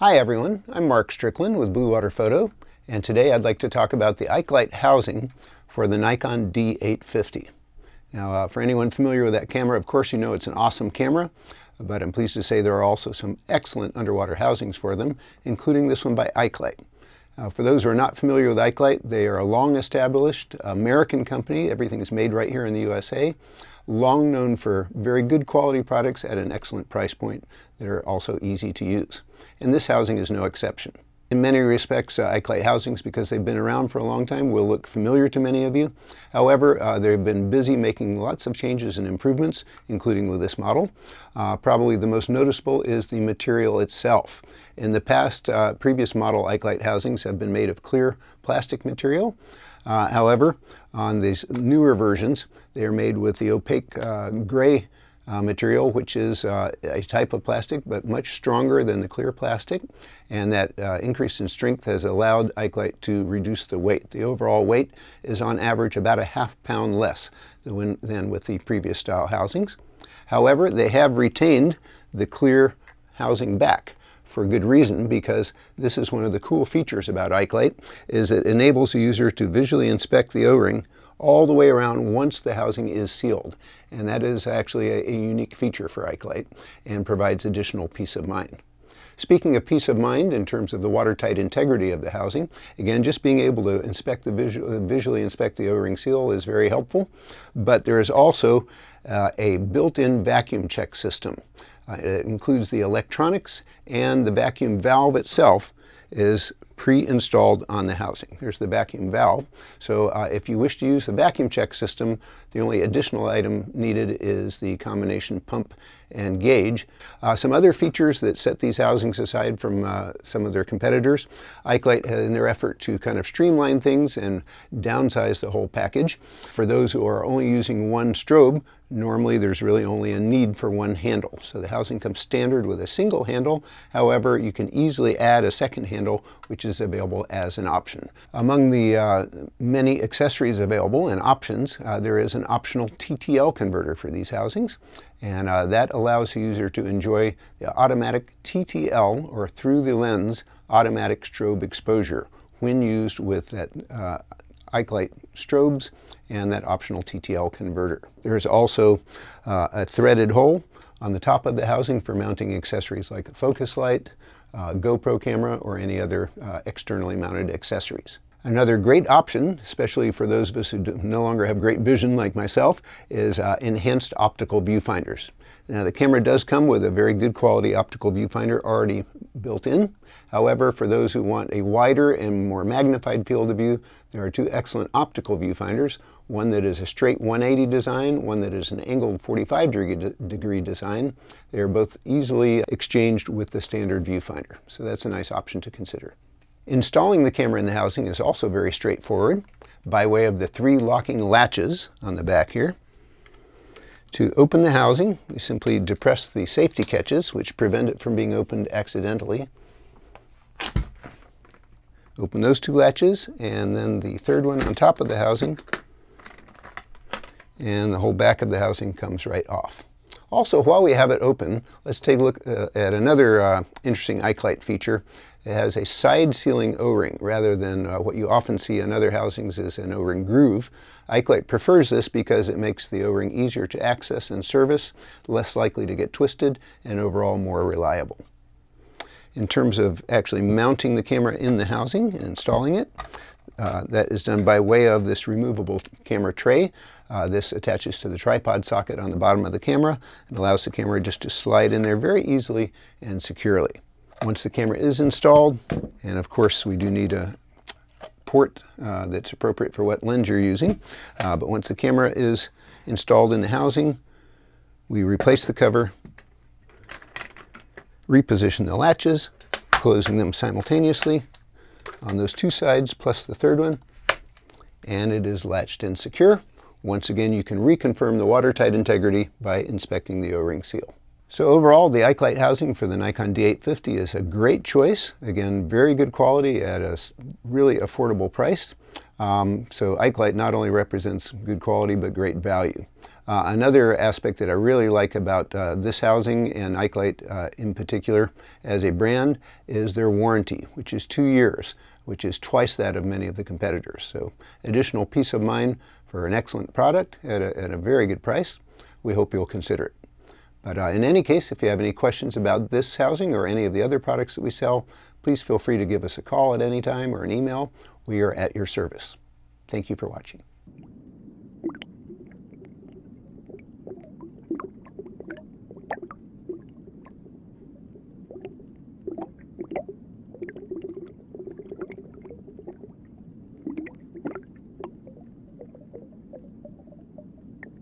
Hi everyone, I'm Mark Strickland with Blue Water Photo, and today I'd like to talk about the Ikelite housing for the Nikon D850. Now, uh, for anyone familiar with that camera, of course you know it's an awesome camera, but I'm pleased to say there are also some excellent underwater housings for them, including this one by Ikelite. Uh, for those who are not familiar with Eichleite, they are a long-established American company. Everything is made right here in the USA. Long known for very good quality products at an excellent price point that are also easy to use. And this housing is no exception in many respects, uh, iClay Housings, because they've been around for a long time, will look familiar to many of you. However, uh, they've been busy making lots of changes and improvements, including with this model. Uh, probably the most noticeable is the material itself. In the past, uh, previous model iClay Housings have been made of clear plastic material. Uh, however, on these newer versions, they are made with the opaque uh, gray uh, material, which is uh, a type of plastic but much stronger than the clear plastic. And that uh, increase in strength has allowed Icolite to reduce the weight. The overall weight is on average about a half pound less than, than with the previous style housings. However, they have retained the clear housing back for good reason because this is one of the cool features about iClate is it enables the user to visually inspect the O-ring all the way around once the housing is sealed. And that is actually a, a unique feature for iClite and provides additional peace of mind. Speaking of peace of mind in terms of the watertight integrity of the housing, again, just being able to inspect the uh, visually inspect the O-ring seal is very helpful, but there is also uh, a built-in vacuum check system. Uh, it includes the electronics and the vacuum valve itself is pre-installed on the housing. There's the vacuum valve. So uh, if you wish to use the vacuum check system, the only additional item needed is the combination pump and gauge. Uh, some other features that set these housings aside from uh, some of their competitors, Ikelite in their effort to kind of streamline things and downsize the whole package. For those who are only using one strobe, Normally, there's really only a need for one handle. So the housing comes standard with a single handle. However, you can easily add a second handle, which is available as an option. Among the uh, many accessories available and options, uh, there is an optional TTL converter for these housings and uh, that allows the user to enjoy the automatic TTL, or through the lens, automatic strobe exposure when used with that uh, strobes and that optional TTL converter. There's also uh, a threaded hole on the top of the housing for mounting accessories like a focus light, uh, GoPro camera, or any other uh, externally mounted accessories. Another great option, especially for those of us who do, no longer have great vision like myself, is uh, enhanced optical viewfinders. Now the camera does come with a very good quality optical viewfinder already built in. However, for those who want a wider and more magnified field of view, there are two excellent optical viewfinders, one that is a straight 180 design, one that is an angled 45 degree design. They are both easily exchanged with the standard viewfinder, so that's a nice option to consider. Installing the camera in the housing is also very straightforward by way of the three locking latches on the back here. To open the housing, we simply depress the safety catches, which prevent it from being opened accidentally. Open those two latches, and then the third one on top of the housing, and the whole back of the housing comes right off. Also, while we have it open, let's take a look uh, at another uh, interesting iClite feature. It has a side ceiling O-ring rather than uh, what you often see in other housings is an O-ring groove. iClite prefers this because it makes the O-ring easier to access and service, less likely to get twisted, and overall more reliable. In terms of actually mounting the camera in the housing and installing it, uh, that is done by way of this removable camera tray. Uh, this attaches to the tripod socket on the bottom of the camera and allows the camera just to slide in there very easily and securely. Once the camera is installed, and of course we do need a port uh, that's appropriate for what lens you're using, uh, but once the camera is installed in the housing, we replace the cover, reposition the latches, closing them simultaneously on those two sides plus the third one, and it is latched and secure. Once again, you can reconfirm the watertight integrity by inspecting the O-ring seal. So overall, the iClite housing for the Nikon D850 is a great choice. Again, very good quality at a really affordable price. Um, so iClite not only represents good quality, but great value. Uh, another aspect that I really like about uh, this housing and iClite uh, in particular as a brand is their warranty, which is two years which is twice that of many of the competitors. So additional peace of mind for an excellent product at a, at a very good price. We hope you'll consider it. But uh, in any case, if you have any questions about this housing or any of the other products that we sell, please feel free to give us a call at any time or an email. We are at your service. Thank you for watching.